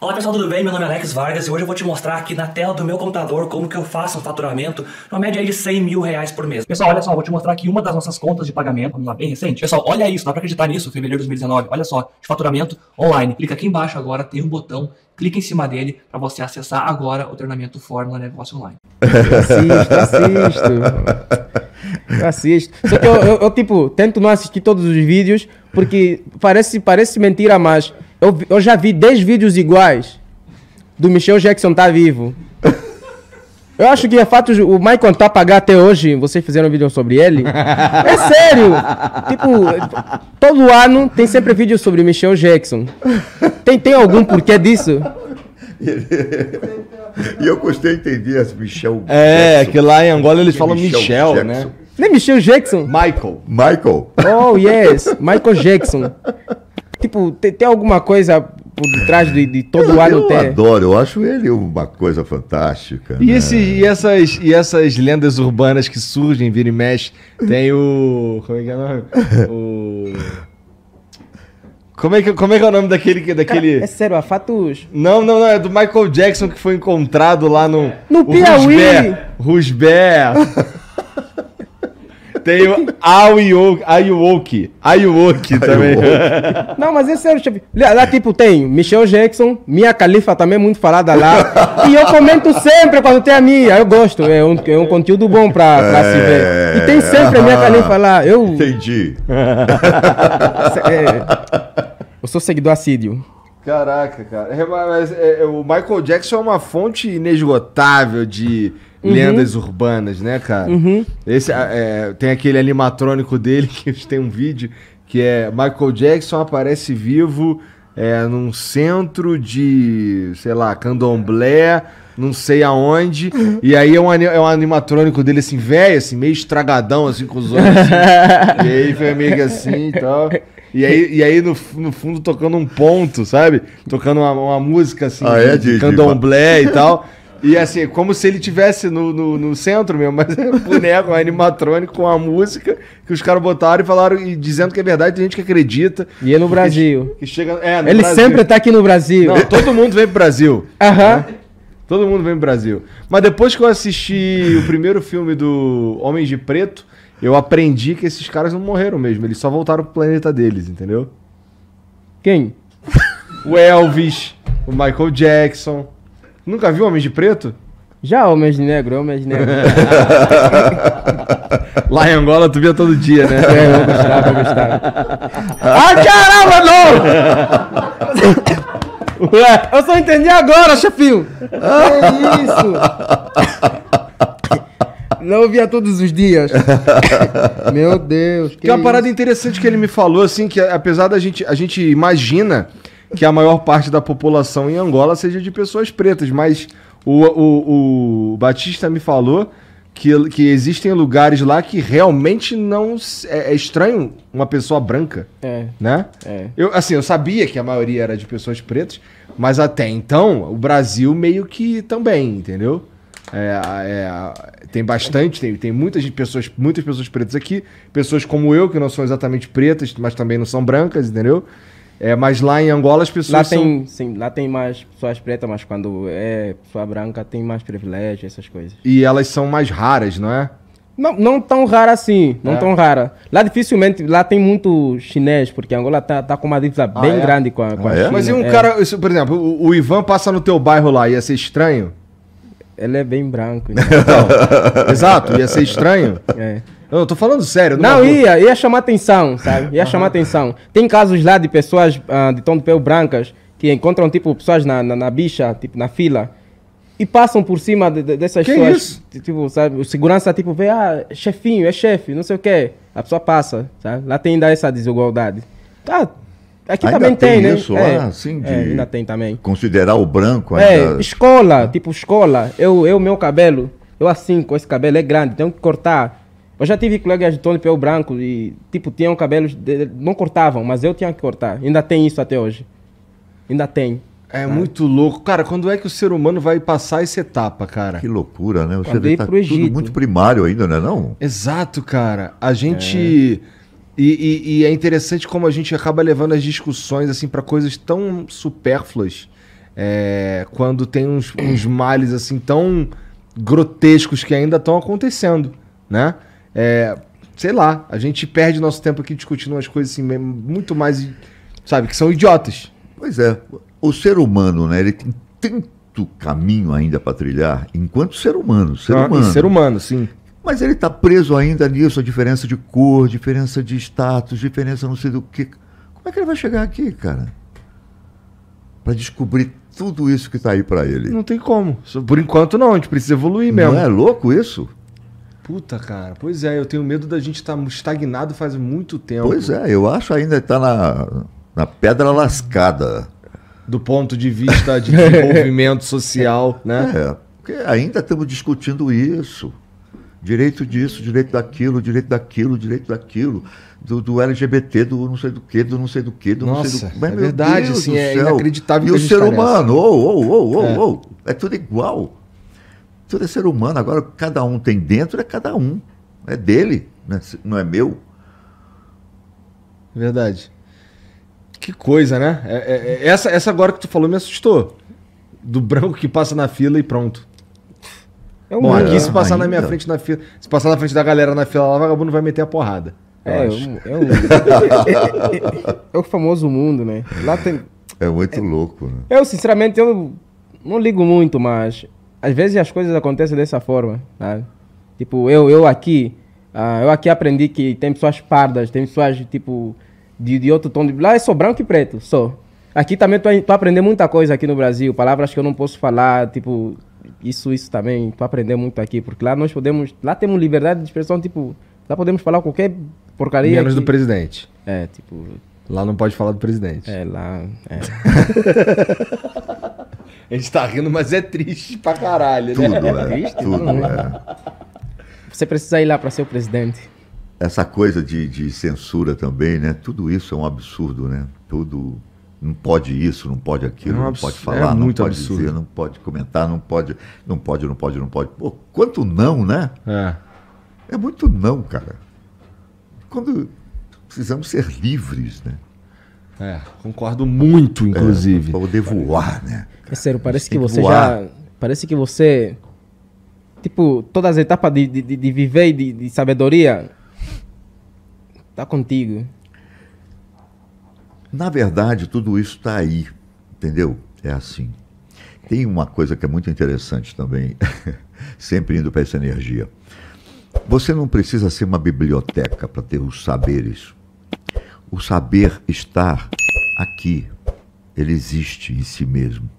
Olá pessoal, tudo bem? Meu nome é Alex Vargas e hoje eu vou te mostrar aqui na tela do meu computador como que eu faço um faturamento numa média de 100 mil reais por mês. Pessoal, olha só, vou te mostrar aqui uma das nossas contas de pagamento, vamos lá, bem recente. Pessoal, olha isso, dá pra acreditar nisso, fevereiro de 2019, olha só, de faturamento online. Clica aqui embaixo agora, tem um botão, clica em cima dele para você acessar agora o treinamento Fórmula Negócio Online. Eu assisto, assisto. Eu assisto. Só que eu, eu, eu, tipo, tento não assistir todos os vídeos, porque parece, parece mentira, mas... Eu, eu já vi 10 vídeos iguais do Michel Jackson tá vivo. Eu acho que é fato, o Michael tá pagar até hoje, vocês fizeram um vídeo sobre ele. É sério! Tipo, todo ano tem sempre vídeo sobre Michel Jackson. Tem, tem algum porquê disso? e eu gostei de entender as Michel É, Jackson. que lá em Angola eles falam Michel, Michel né? Não é Michel Jackson? Michael. Michael. Oh, yes. Michael Jackson. Tipo, tem, tem alguma coisa por detrás de, de todo o ar Eu adoro, eu acho ele uma coisa fantástica. E, né? esse, e, essas, e essas lendas urbanas que surgem, vira e mexe. Tem o. Como é que é o nome? O. Como é, que, como é que é o nome daquele. daquele... Cara, é sério, a Fatos. Não, não, não, é do Michael Jackson que foi encontrado lá no. No Piauí! Rusbé! tem Ayuoki. Ayuoki também. Não, mas é sério chefe. Lá, tipo, tem Michel Jackson, minha califa também é muito falada lá. E eu comento sempre quando tem a minha. Eu gosto. É um, é um conteúdo bom pra, pra é... se ver. E tem sempre a minha califa lá. Eu... Entendi. É, eu sou seguidor assíduo. Caraca, cara. É, mas, é, é, o Michael Jackson é uma fonte inesgotável de uhum. lendas urbanas, né, cara? Uhum. Esse, é, tem aquele animatrônico dele que tem um vídeo que é Michael Jackson aparece vivo é, num centro de, sei lá, candomblé, não sei aonde. Uhum. E aí é um, é um animatrônico dele assim, velho, assim, meio estragadão, assim, com os olhos assim. e aí foi meio que assim e tal. E aí, e aí no, no fundo tocando um ponto, sabe? Tocando uma, uma música assim, ah, é, de, candomblé de... e tal. E assim, como se ele tivesse no, no, no centro mesmo, mas é um boneco, um animatrônico com a música que os caras botaram e falaram, e dizendo que é verdade, tem gente que acredita. E é no Brasil. Que, que chega, é, no ele Brasil. sempre tá aqui no Brasil. Não, todo mundo vem pro Brasil. Aham. Né? Todo mundo vem pro Brasil. Mas depois que eu assisti o primeiro filme do Homens de Preto, eu aprendi que esses caras não morreram mesmo, eles só voltaram pro planeta deles, entendeu? Quem? O Elvis, o Michael Jackson. Nunca viu homem de Preto? Já, homem de Negro, homem de Negro. Lá em Angola tu via todo dia, né? É, eu gostava, eu gostava. ah, caramba, não! Ué, eu só entendi agora, chefinho! Ah. Que isso! Não via todos os dias. Meu Deus. Que, que é uma parada interessante que ele me falou, assim, que apesar da gente. A gente imagina que a maior parte da população em Angola seja de pessoas pretas, mas o, o, o Batista me falou que, que existem lugares lá que realmente não é, é estranho uma pessoa branca, é, né? É. Eu assim, eu sabia que a maioria era de pessoas pretas, mas até então o Brasil meio que também, entendeu? É, é, tem bastante, tem, tem muitas pessoas, muitas pessoas pretas aqui, pessoas como eu, que não são exatamente pretas, mas também não são brancas, entendeu? É, mas lá em Angola as pessoas lá tem, são... Sim, lá tem mais pessoas pretas, mas quando é pessoa branca tem mais privilégio, essas coisas. E elas são mais raras, não é? Não, não tão rara assim, não é. tão rara. Lá dificilmente, lá tem muito chinês, porque Angola tá, tá com uma dívida ah, bem é? grande com a, com ah, a é? China. Mas e um é. cara, por exemplo, o, o Ivan passa no teu bairro lá, ia ser estranho? ela é bem branca Então. Exato, ia ser estranho. É. eu tô falando sério. Não, ia, ia chamar atenção, sabe? Ia chamar atenção. Tem casos lá de pessoas uh, de tom de pele brancas que encontram, tipo, pessoas na, na, na bicha, tipo, na fila, e passam por cima de, de, dessas que pessoas. Isso? Tipo, sabe? O segurança, tipo, vê, ah, chefinho, é chefe, não sei o quê. A pessoa passa, sabe? Lá tem ainda essa desigualdade. Tá, Aqui é ainda também tem, tem né? Isso, é, ah, sim, é, ainda tem também. Considerar o branco é, ainda... É, escola, tipo escola. Eu, eu, meu cabelo, eu assim, com esse cabelo é grande, tenho que cortar. Eu já tive colegas de tom de pelo branco e, tipo, tinham cabelos, de, não cortavam, mas eu tinha que cortar. Ainda tem isso até hoje. Ainda tem. É tá. muito louco. Cara, quando é que o ser humano vai passar essa etapa, cara? Que loucura, né? Você tá tudo muito primário ainda, não é não? Exato, cara. A gente... É e, e, e, é interessante como a gente acaba levando as discussões assim para coisas tão supérfluas, é, quando tem uns, uns, males assim tão grotescos que ainda estão acontecendo, né? É, sei lá, a gente perde nosso tempo aqui discutindo umas coisas assim muito mais, sabe, que são idiotas. Pois é, o ser humano, né? Ele tem tanto caminho ainda para trilhar enquanto ser humano, ser ah, humano. Ser humano, sim. Mas ele está preso ainda nisso, a diferença de cor, diferença de status, diferença não sei do que. Como é que ele vai chegar aqui, cara? Para descobrir tudo isso que está aí para ele. Não tem como. Por enquanto não, a gente precisa evoluir mesmo. Não é louco isso? Puta, cara. Pois é, eu tenho medo da gente estar tá estagnado faz muito tempo. Pois é, eu acho ainda está na, na pedra lascada. Do ponto de vista de desenvolvimento social, né? É, porque ainda estamos discutindo isso direito disso, direito daquilo, direito daquilo, direito daquilo, do, do LGBT, do não sei do que, do não sei do que, do Nossa, não sei do que. Nossa, é verdade, Deus assim, é céu. inacreditável. E o ser tá humano, ou, ou, ou, ou, é tudo igual. Tudo é ser humano. Agora, cada um tem dentro, é cada um. É dele, né? não é meu. Verdade. Que coisa, né? É, é, é, essa, essa agora que tu falou me assustou. Do branco que passa na fila e pronto. Eu, é Bom, aqui se passar ainda. na minha então. frente na fila, se passar na frente da galera na fila lá, o vagabundo vai meter a porrada. Eu é, é o famoso mundo, né? Lá tem. É muito é, louco, né? Eu, sinceramente, eu não ligo muito, mas às vezes as coisas acontecem dessa forma, sabe? Tipo, eu, eu aqui, uh, eu aqui aprendi que tem pessoas pardas, tem pessoas, tipo, de, de outro tom. De... Lá é só branco e preto, só. Aqui também tô, tô aprendendo muita coisa aqui no Brasil, palavras que eu não posso falar, tipo, isso, isso também, tu aprender muito aqui, porque lá nós podemos, lá temos liberdade de expressão, tipo, lá podemos falar qualquer porcaria. Menos que, do presidente. É, tipo. Lá não pode falar do presidente. É, lá. É. A gente tá rindo, mas é triste pra caralho, Tudo, né? Tudo, é, é. triste, né? tudo, é. Você precisa ir lá para ser o presidente. Essa coisa de, de censura também, né? Tudo isso é um absurdo, né? Tudo não pode isso, não pode aquilo, é não pode falar, é não pode absurdo. dizer, não pode comentar, não pode, não pode, não pode, não pode. Pô, quanto não, né? É. É muito não, cara. Quando precisamos ser livres, né? É, concordo muito, é, inclusive. É, para poder voar, né? É sério, parece que você já. Parece que você. Tipo, todas as etapas de, de, de viver e de, de sabedoria. Tá contigo. Na verdade, tudo isso está aí, entendeu? É assim. Tem uma coisa que é muito interessante também, sempre indo para essa energia. Você não precisa ser uma biblioteca para ter os saberes. O saber está aqui, ele existe em si mesmo.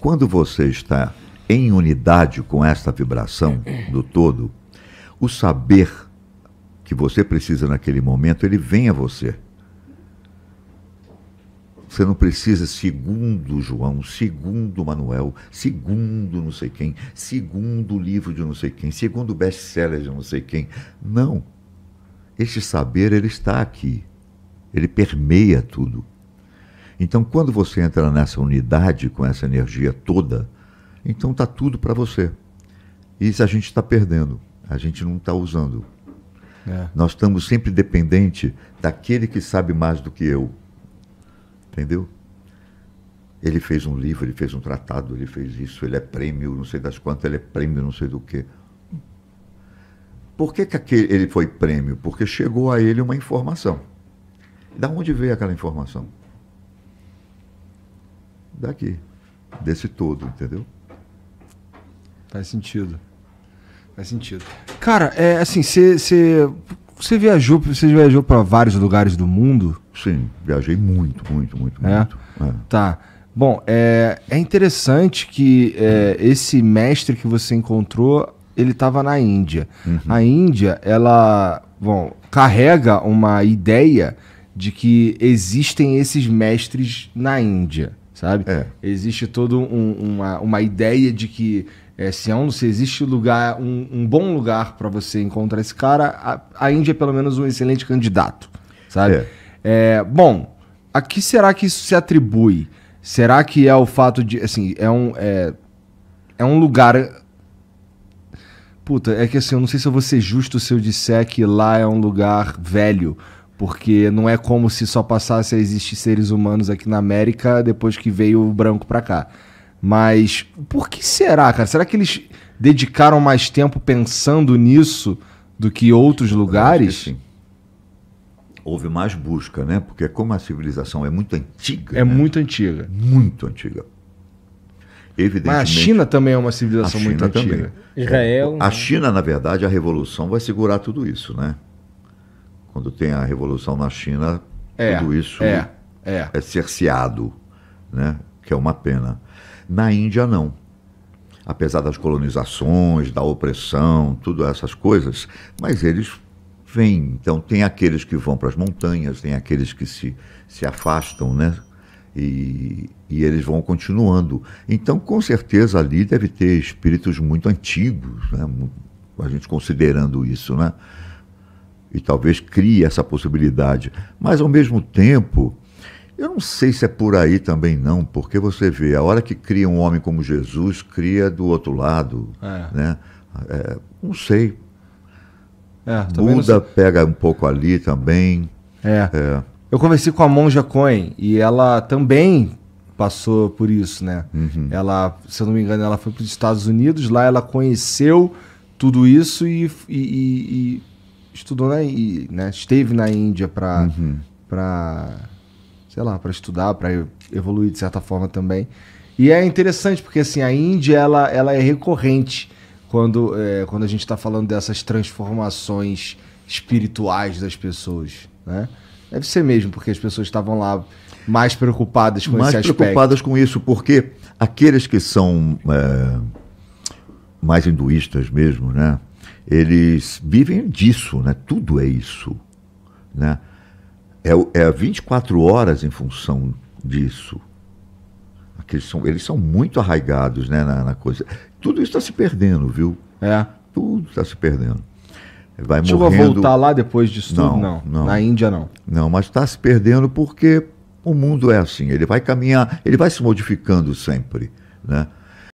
Quando você está em unidade com esta vibração do todo, o saber que você precisa naquele momento, ele vem a você. Você não precisa, segundo João, segundo Manuel, segundo não sei quem, segundo livro de não sei quem, segundo best-seller de não sei quem. Não. Este saber, ele está aqui. Ele permeia tudo. Então, quando você entra nessa unidade com essa energia toda, então está tudo para você. Isso a gente está perdendo, a gente não está usando. É. Nós estamos sempre dependente daquele que sabe mais do que eu. Entendeu? Ele fez um livro, ele fez um tratado, ele fez isso, ele é prêmio, não sei das quantas, ele é prêmio, não sei do quê. Por que, que aquele, ele foi prêmio? Porque chegou a ele uma informação. Da onde veio aquela informação? Daqui, desse todo, entendeu? Faz sentido. Faz sentido. Cara, é assim, você viajou, você viajou para vários lugares do mundo. Sim, viajei muito, muito, muito, é? muito. É. Tá. Bom, é, é interessante que é, esse mestre que você encontrou, ele estava na Índia. Uhum. A Índia, ela bom, carrega uma ideia de que existem esses mestres na Índia, sabe? É. Existe toda um, uma, uma ideia de que é, se, é um, se existe lugar, um, um bom lugar para você encontrar esse cara, a, a Índia é pelo menos um excelente candidato, sabe? É. É, bom, a que será que isso se atribui? Será que é o fato de. Assim, é um. É, é um lugar. Puta, é que assim, eu não sei se eu vou ser justo se eu disser que lá é um lugar velho. Porque não é como se só passasse a existir seres humanos aqui na América depois que veio o branco pra cá. Mas por que será, cara? Será que eles dedicaram mais tempo pensando nisso do que outros lugares? Eu acho que sim houve mais busca, né? Porque como a civilização é muito antiga. É né? muito antiga. Muito antiga. Evidentemente, Mas a China também é uma civilização muito antiga. Também. Israel. É, a né? China, na verdade, a revolução vai segurar tudo isso, né? Quando tem a revolução na China, é, tudo isso é, é. é cerceado, né? Que é uma pena. Na Índia, não. Apesar das colonizações, da opressão, tudo essas coisas, mas eles vem. Então, tem aqueles que vão para as montanhas, tem aqueles que se, se afastam, né? E, e, eles vão continuando. Então, com certeza, ali deve ter espíritos muito antigos, né? a gente considerando isso, né? E talvez crie essa possibilidade. Mas, ao mesmo tempo, eu não sei se é por aí também não, porque você vê, a hora que cria um homem como Jesus, cria do outro lado, é. né? É, não sei, é, Buda pega um pouco ali também. É. é. Eu conversei com a Monja Cohen e ela também passou por isso, né? Uhum. Ela, se eu não me engano, ela foi para os Estados Unidos, lá ela conheceu tudo isso e, e, e, e estudou na, né? Esteve na Índia para uhum. para sei lá, para estudar, para evoluir de certa forma também. E é interessante porque assim, a Índia ela, ela é recorrente quando, é, quando a gente está falando dessas transformações espirituais das pessoas, né? Deve ser mesmo, porque as pessoas estavam lá mais preocupadas com mais esse aspecto. Mais preocupadas com isso, porque aqueles que são é, mais hinduístas mesmo, né? Eles vivem disso, né? Tudo é isso, né? É, é 24 horas em função disso, que eles são, eles são muito arraigados né, na, na coisa. Tudo isso está se perdendo, viu? É. Tudo está se perdendo. Vai Deixa morrendo. Chegou a voltar lá depois disso não, tudo? Não, não. Na Índia, não. Não, mas está se perdendo porque o mundo é assim. Ele vai caminhar, ele vai se modificando sempre, né?